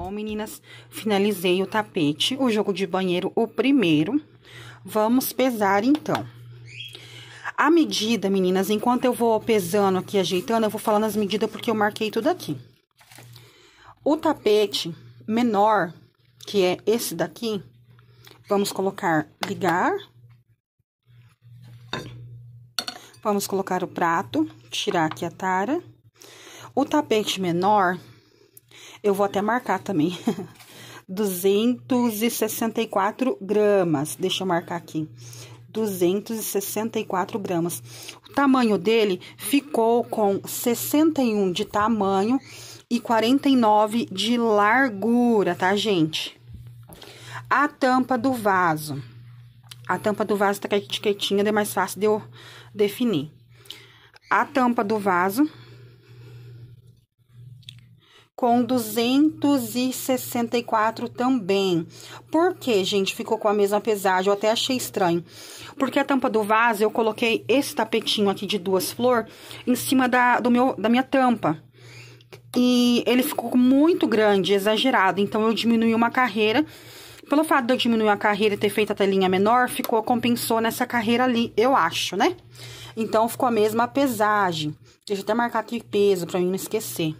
Bom, meninas, finalizei o tapete, o jogo de banheiro, o primeiro. Vamos pesar então. A medida, meninas, enquanto eu vou pesando aqui, ajeitando, eu vou falando as medidas porque eu marquei tudo aqui. O tapete menor, que é esse daqui, vamos colocar ligar Vamos colocar o prato, tirar aqui a tara. O tapete menor, eu vou até marcar também, 264 gramas. Deixa eu marcar aqui. 264 gramas. O tamanho dele ficou com 61 de tamanho e 49 de largura, tá, gente? A tampa do vaso. A tampa do vaso tá quietinha, é mais fácil de eu definir. A tampa do vaso com 264 também. Por que, gente, ficou com a mesma pesagem? Eu até achei estranho. Porque a tampa do vaso, eu coloquei esse tapetinho aqui de duas flores em cima da, do meu, da minha tampa. E ele ficou muito grande, exagerado. Então, eu diminui uma carreira pelo fato de eu diminuir a carreira e ter feito a telinha menor, ficou, compensou nessa carreira ali, eu acho, né? Então, ficou a mesma pesagem. Deixa eu até marcar aqui peso pra mim não esquecer.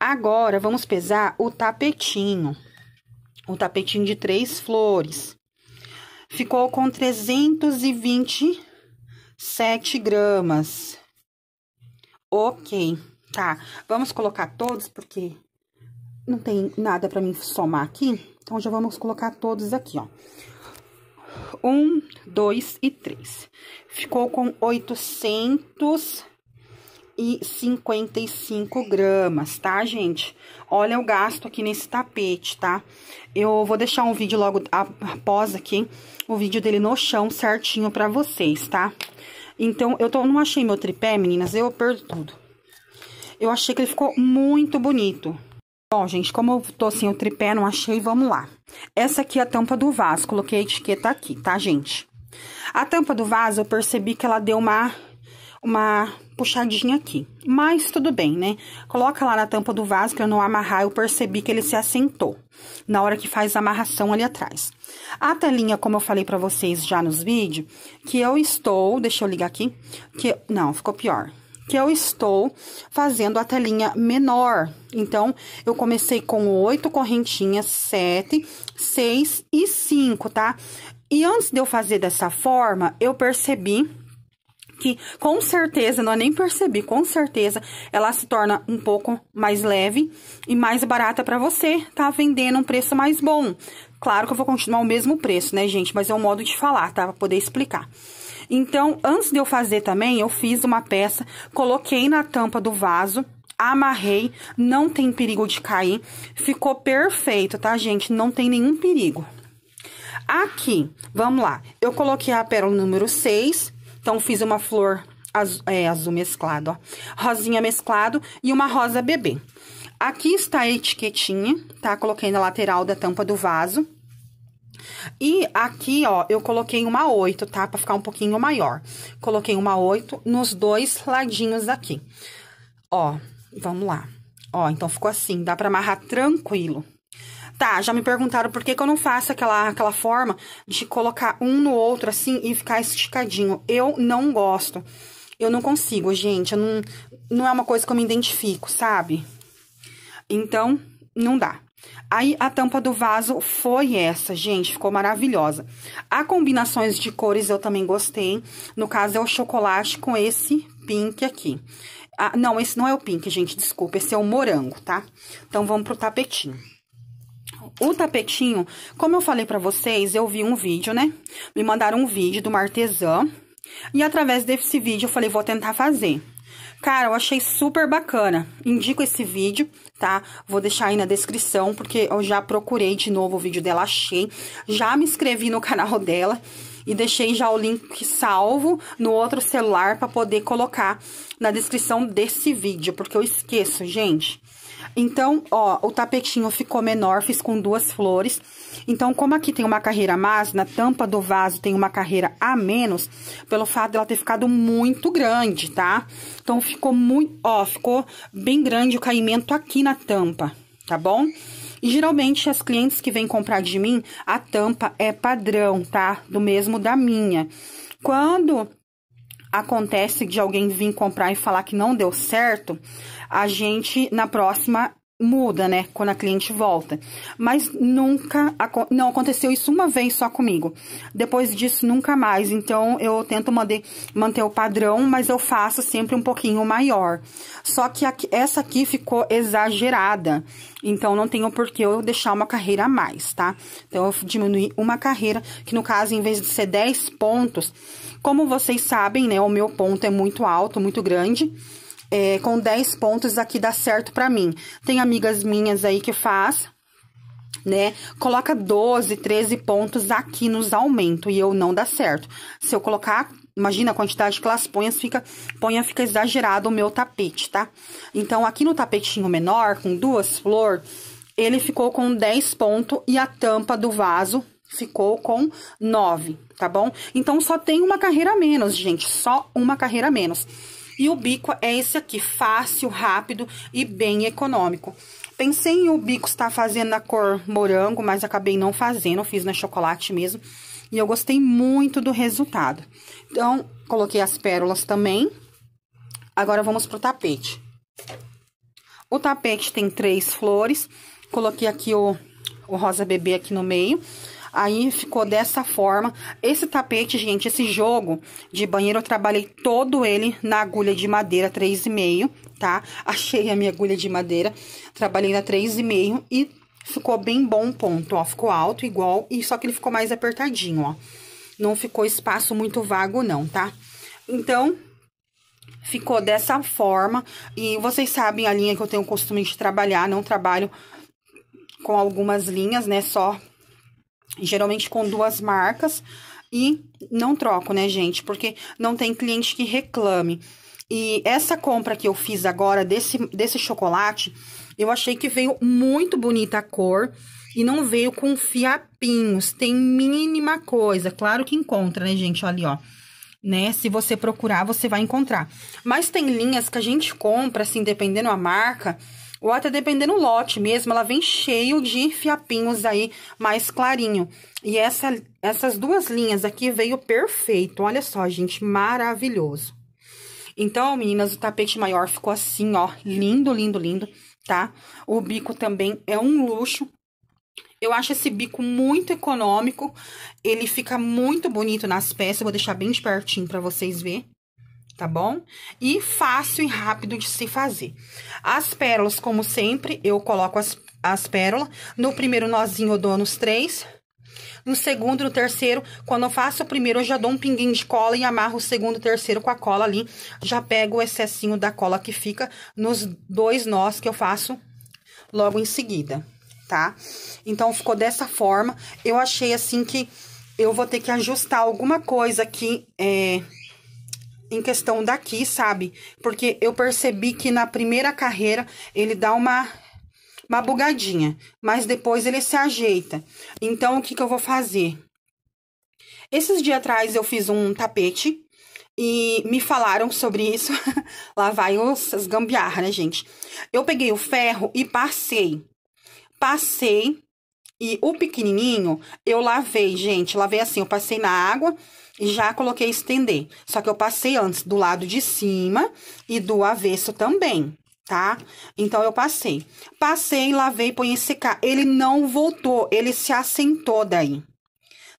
Agora, vamos pesar o tapetinho. O tapetinho de três flores. Ficou com 327 gramas. Ok, tá. Vamos colocar todos, porque não tem nada para mim somar aqui, então já vamos colocar todos aqui, ó. Um, dois e três. Ficou com 855 e gramas, tá, gente? Olha o gasto aqui nesse tapete, tá? Eu vou deixar um vídeo logo após aqui, o vídeo dele no chão certinho pra vocês, tá? Então, eu tô, não achei meu tripé, meninas, eu perdi tudo. Eu achei que ele ficou muito bonito. Bom, gente, como eu tô sem o tripé, não achei, vamos lá. Essa aqui é a tampa do vaso, coloquei a etiqueta aqui, tá, gente? A tampa do vaso, eu percebi que ela deu uma, uma puxadinha aqui, mas tudo bem, né? Coloca lá na tampa do vaso, pra não amarrar, eu percebi que ele se assentou na hora que faz a amarração ali atrás. A telinha, como eu falei pra vocês já nos vídeos, que eu estou, deixa eu ligar aqui, que, não, ficou pior, que eu estou fazendo a telinha menor. Então, eu comecei com oito correntinhas, sete, seis e cinco, tá? E antes de eu fazer dessa forma, eu percebi que com certeza, não é nem percebi, com certeza, ela se torna um pouco mais leve e mais barata para você, tá vendendo um preço mais bom. Claro que eu vou continuar o mesmo preço, né, gente? Mas é um modo de falar, tá? Pra poder explicar. Então, antes de eu fazer também, eu fiz uma peça, coloquei na tampa do vaso, amarrei, não tem perigo de cair. Ficou perfeito, tá, gente? Não tem nenhum perigo. Aqui, vamos lá. Eu coloquei a pérola número 6, então fiz uma flor azul, é, azul mesclado, ó. Rosinha mesclado e uma rosa bebê. Aqui está a etiquetinha, tá? Coloquei na lateral da tampa do vaso. E aqui, ó, eu coloquei uma 8, tá? Pra ficar um pouquinho maior. Coloquei uma 8 nos dois ladinhos aqui. Ó, vamos lá. Ó, então ficou assim, dá pra amarrar tranquilo. Tá, já me perguntaram por que, que eu não faço aquela, aquela forma de colocar um no outro assim e ficar esticadinho. Eu não gosto. Eu não consigo, gente. Eu não, não é uma coisa que eu me identifico, sabe? Então, não dá. Aí a tampa do vaso foi essa, gente, ficou maravilhosa. Há combinações de cores eu também gostei. No caso é o chocolate com esse pink aqui. Ah, não, esse não é o pink, gente, desculpa, esse é o morango, tá? Então vamos pro tapetinho. O tapetinho, como eu falei pra vocês, eu vi um vídeo, né? Me mandaram um vídeo de uma artesã. E através desse vídeo eu falei, vou tentar fazer. Cara, eu achei super bacana. Indico esse vídeo, tá? Vou deixar aí na descrição, porque eu já procurei de novo o vídeo dela, achei. Já me inscrevi no canal dela e deixei já o link salvo no outro celular para poder colocar na descrição desse vídeo, porque eu esqueço, gente. Então, ó, o tapetinho ficou menor, fiz com duas flores. Então, como aqui tem uma carreira a mais, na tampa do vaso tem uma carreira a menos, pelo fato dela ter ficado muito grande, tá? Então, ficou muito, ó, ficou bem grande o caimento aqui na tampa, tá bom? E geralmente as clientes que vêm comprar de mim, a tampa é padrão, tá? Do mesmo da minha. Quando acontece de alguém vir comprar e falar que não deu certo, a gente na próxima muda, né, quando a cliente volta. Mas nunca não aconteceu isso uma vez só comigo. Depois disso nunca mais. Então eu tento manter o padrão, mas eu faço sempre um pouquinho maior. Só que essa aqui ficou exagerada. Então não tenho por que eu deixar uma carreira a mais, tá? Então eu diminuí uma carreira, que no caso em vez de ser 10 pontos, como vocês sabem, né, o meu ponto é muito alto, muito grande é, com 10 pontos aqui dá certo para mim. Tem amigas minhas aí que faz, né? Coloca 12, 13 pontos aqui nos aumento e eu não dá certo. Se eu colocar, imagina a quantidade que elas ponham, fica, ponha, fica exagerado o meu tapete, tá? Então, aqui no tapetinho menor, com duas flores, ele ficou com 10 pontos e a tampa do vaso ficou com 9, tá bom? Então, só tem uma carreira menos, gente, só uma carreira menos. E o bico é esse aqui, fácil, rápido e bem econômico. Pensei em o bico estar fazendo na cor morango, mas acabei não fazendo, fiz na chocolate mesmo. E eu gostei muito do resultado. Então, coloquei as pérolas também. Agora, vamos pro tapete. O tapete tem três flores. Coloquei aqui o, o rosa bebê aqui no meio. Aí ficou dessa forma. Esse tapete, gente, esse jogo de banheiro, eu trabalhei todo ele na agulha de madeira 3,5, tá? Achei a minha agulha de madeira, trabalhei na 3,5 e ficou bem bom ponto, ó. Ficou alto, igual, e só que ele ficou mais apertadinho, ó. Não ficou espaço muito vago, não, tá? Então, ficou dessa forma. E vocês sabem a linha que eu tenho o costume de trabalhar, não trabalho com algumas linhas, né? Só geralmente com duas marcas e não troco, né, gente? Porque não tem cliente que reclame. E essa compra que eu fiz agora desse, desse chocolate, eu achei que veio muito bonita a cor e não veio com fiapinhos. Tem mínima coisa. Claro que encontra, né, gente? Ali, ó. Né? Se você procurar, você vai encontrar. Mas tem linhas que a gente compra, assim, dependendo a marca, ou até dependendo do lote mesmo, ela vem cheio de fiapinhos aí mais clarinho. E essa, essas duas linhas aqui veio perfeito. Olha só, gente, maravilhoso. Então, meninas, o tapete maior ficou assim, ó, lindo, lindo, lindo, tá? O bico também é um luxo. Eu acho esse bico muito econômico, ele fica muito bonito nas peças, eu vou deixar bem de pertinho para vocês verem tá bom? E fácil e rápido de se fazer. As pérolas, como sempre, eu coloco as, as pérolas. No primeiro nozinho eu dou nos três. No segundo, no terceiro, quando eu faço o primeiro, eu já dou um pinguinho de cola e amarro o segundo, o terceiro com a cola ali. Já pego o excessinho da cola que fica nos dois nós que eu faço logo em seguida, tá? Então, ficou dessa forma. Eu achei, assim, que eu vou ter que ajustar alguma coisa aqui, é em questão daqui, sabe? Porque eu percebi que na primeira carreira ele dá uma uma bugadinha, mas depois ele se ajeita. Então o que que eu vou fazer? Esses dias atrás eu fiz um tapete e me falaram sobre isso. Lá vai os gambiarra, né, gente? Eu peguei o ferro e passei. Passei e o pequenininho, eu lavei, gente, lavei assim, eu passei na água e já coloquei estender. Só que eu passei antes do lado de cima e do avesso também, tá? Então, eu passei. Passei, lavei, põe em secar. Ele não voltou, ele se assentou daí,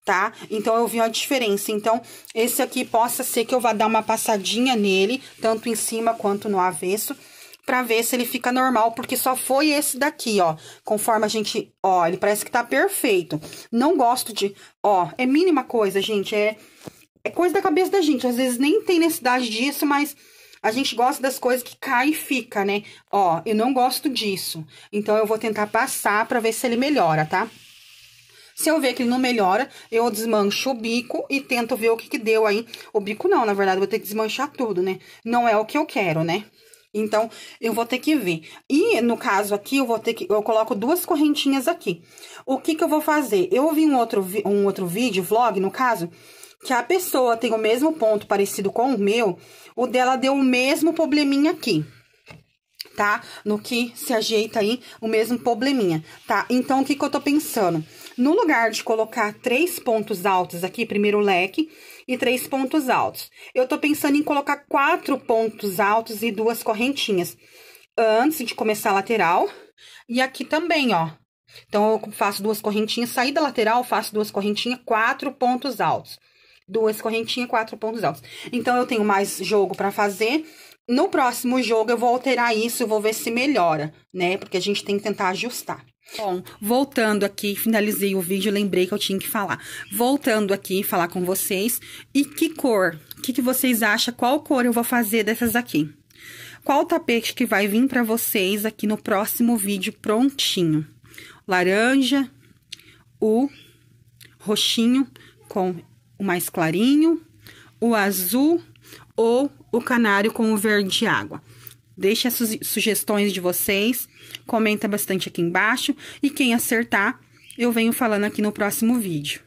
tá? Então, eu vi uma diferença. Então, esse aqui possa ser que eu vá dar uma passadinha nele, tanto em cima quanto no avesso, para ver se ele fica normal, porque só foi esse daqui, ó. Conforme a gente, ó, ele parece que tá perfeito. Não gosto de, ó, é mínima coisa, gente, é é coisa da cabeça da gente. Às vezes nem tem necessidade disso, mas a gente gosta das coisas que cai e fica, né? Ó, eu não gosto disso. Então eu vou tentar passar para ver se ele melhora, tá? Se eu ver que ele não melhora, eu desmancho o bico e tento ver o que, que deu aí. O bico não, na verdade, eu vou ter que desmanchar tudo, né? Não é o que eu quero, né? Então, eu vou ter que ver. E, no caso aqui, eu vou ter que... Eu coloco duas correntinhas aqui. O que que eu vou fazer? Eu vi um outro, um outro vídeo, vlog, no caso, que a pessoa tem o mesmo ponto parecido com o meu, o dela deu o mesmo probleminha aqui tá? No que se ajeita aí o mesmo probleminha, tá? Então, o que que eu tô pensando? No lugar de colocar três pontos altos aqui, primeiro leque e três pontos altos, eu tô pensando em colocar quatro pontos altos e duas correntinhas antes de começar a lateral. E aqui também, ó. Então, eu faço duas correntinhas, saída lateral, faço duas correntinhas, quatro pontos altos. Duas correntinhas, quatro pontos altos. Então, eu tenho mais jogo para fazer. No próximo jogo, eu vou alterar isso, vou ver se melhora, né? Porque a gente tem que tentar ajustar. Bom, voltando aqui, finalizei o vídeo, lembrei que eu tinha que falar. Voltando aqui, falar com vocês. E que cor? O que, que vocês acham? Qual cor eu vou fazer dessas aqui? Qual tapete que vai vir para vocês aqui no próximo vídeo prontinho? Laranja, o roxinho com o mais clarinho, o azul ou o canário com o verde água. Deixe as su sugestões de vocês, comenta bastante aqui embaixo e quem acertar, eu venho falando aqui no próximo vídeo.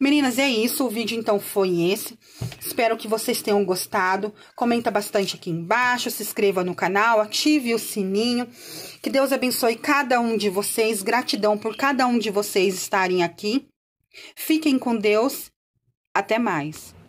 Meninas, é isso. O vídeo então foi esse. Espero que vocês tenham gostado. Comenta bastante aqui embaixo, se inscreva no canal, ative o sininho. Que Deus abençoe cada um de vocês. Gratidão por cada um de vocês estarem aqui. Fiquem com Deus. Até mais.